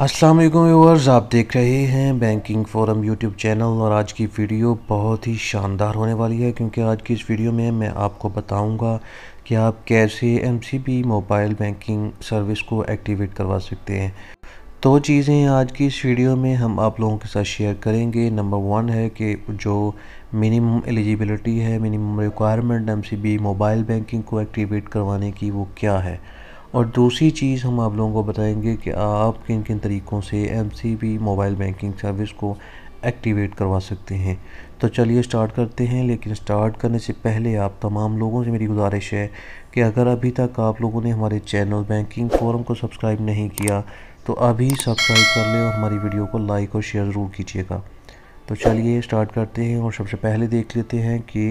अस्सलाम वालेकुम व्यूअर्स आप देख रहे हैं बैंकिंग फोरम यूट्यूब चैनल और आज की वीडियो बहुत ही शानदार होने वाली है क्योंकि आज की इस वीडियो में मैं आपको बताऊंगा कि आप कैसे बी मोबाइल बैंकिंग सर्विस को एक्टिवेट करवा सकते हैं दो चीज़ें आज की इस वीडियो में हम आप लोगों के साथ शेयर करेंगे नंबर वन है कि जो मिनिमम एलिजिबिलिटी है minimum requirement B mobile banking को एक्टिवेट करवाने की वो क्या है और दूसरी चीज़ हम आप लोगों को बताएंगे कि आप किन किन तरीक़ों से एम मोबाइल बैंकिंग सर्विस को एक्टिवेट करवा सकते हैं तो चलिए स्टार्ट करते हैं लेकिन स्टार्ट करने से पहले आप तमाम लोगों से मेरी गुजारिश है कि अगर अभी तक आप लोगों ने हमारे चैनल बैंकिंग फोरम को सब्सक्राइब नहीं किया तो अभी सब्सक्राइब कर लें और हमारी वीडियो को लाइक और शेयर ज़रूर कीजिएगा तो चलिए स्टार्ट करते हैं और सबसे पहले देख लेते हैं कि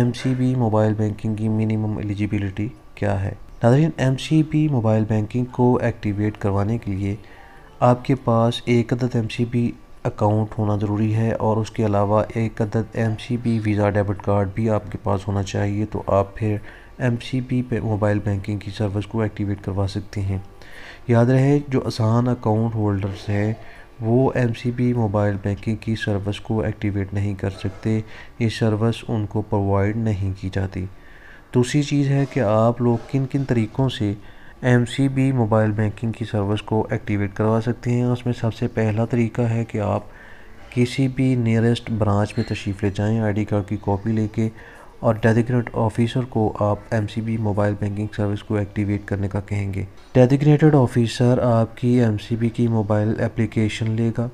एम मोबाइल बैंकिंग की मिनिमम एलिजिबिलिटी क्या है नाजरीन M C P mobile banking को एक्टिवेट करवाने के लिए आपके पास एक अदद एम सी पी अकाउंट होना ज़रूरी है और उसके अलावा एक अदद M C P Visa debit card भी आपके पास होना चाहिए तो आप फिर एम सी पी पे मोबाइल बैंकिंग की सर्विस को एक्टिवेट करवा सकते हैं याद रहे जो आसान अकाउंट होल्डर्स हैं वो M C P mobile banking की सर्विस को एक्टिवेट नहीं कर सकते ये सर्विस उनको प्रोवाइड नहीं की जाती दूसरी चीज़ है कि आप लोग किन किन तरीक़ों से M C B mobile banking की सर्विस को एक्टिवेट करवा सकते हैं उसमें सबसे पहला तरीका है कि आप किसी भी नियरेस्ट ब्रांच में तशरीफ़ ले जाएँ आई डी कार्ड की कॉपी लेके और डेजिग्नेट ऑफिसर को आप M C B mobile banking service को एक्टिवेट करने का कहेंगे डेजिग्नेटेड ऑफिसर आपकी एम सी बी की मोबाइल एप्लीकेशन लेगा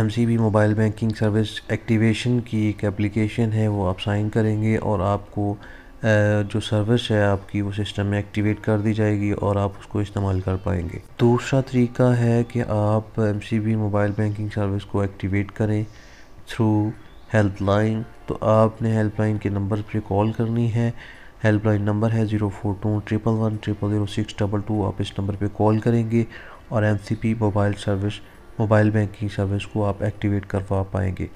M C B mobile banking service activation की एक एप्लीकेशन है वो आप साइन करेंगे और आपको जो सर्विस है आपकी वो सिस्टम में एक्टिवेट कर दी जाएगी और आप उसको इस्तेमाल कर पाएंगे दूसरा तरीका है कि आप एम मोबाइल बैंकिंग सर्विस को एक्टिवेट करें थ्रू हेल्पलाइन तो आपने हेल्पलाइन के नंबर पर कॉल करनी है हेल्पलाइन नंबर है zero four two triple one triple zero six double two आप इस नंबर पे कॉल करेंगे और M mobile service mobile banking service को आप एक्टिवेट करवा पाएंगे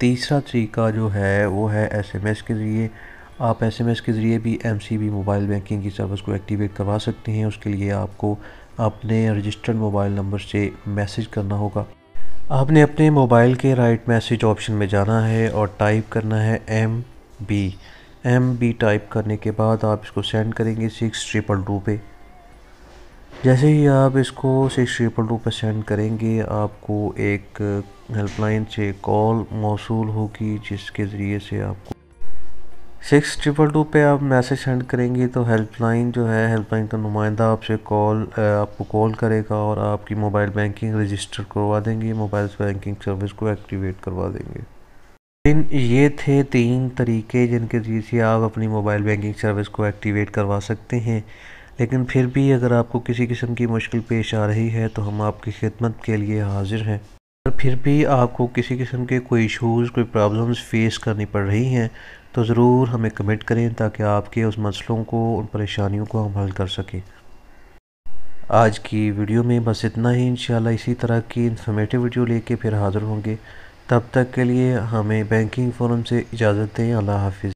तीसरा तरीका जो है वो है एस के ज़रिए आप एसएमएस के ज़रिए भी एमसीबी मोबाइल बैंकिंग की सर्विस को एक्टिवेट करवा सकते हैं उसके लिए आपको अपने रजिस्टर्ड मोबाइल नंबर से मैसेज करना होगा आपने अपने मोबाइल के राइट मैसेज ऑप्शन में जाना है और टाइप करना है M B M B type करने के बाद आप इसको सेंड करेंगे सिक्स ट्रिपल टू पे जैसे ही आप इसको सिक्स ट्रिपल टू पर सेंड करेंगे आपको एक हेल्पलाइन से कॉल मौसू होगी जिसके ज़रिए से आपको सिक्स ट्रिपल टू पर आप मैसेज सेंड करेंगे तो हेल्पलाइन जो है हेल्पलाइन का तो नुमाइंदा आपसे कॉल आपको कॉल करेगा और आपकी मोबाइल बैंकिंग रजिस्टर करवा देंगे मोबाइल बैंकिंग सर्विस को एक्टिवेट करवा देंगे इन ये थे तीन तरीके जिनके जरिए से आप अपनी मोबाइल बैंकिंग सर्विस को एक्टिवेट करवा सकते हैं लेकिन फिर भी अगर आपको किसी किस्म की मुश्किल पेश आ रही है तो हम आपकी खिदमत के लिए हाजिर हैं फिर भी आपको किसी किस्म के कोई इशूज़ कोई प्रॉब्लम्स फेस करनी पड़ रही हैं तो ज़रूर हमें कमेंट करें ताकि आपके उस मसलों को उन परेशानियों को हम हल कर सकें आज की वीडियो में बस इतना ही इन इसी तरह की इन्फॉर्मेटिव वीडियो लेके फिर हाज़िर होंगे तब तक के लिए हमें बैंकिंग फोरम से इजाज़त दें अल्लाह हाफिज़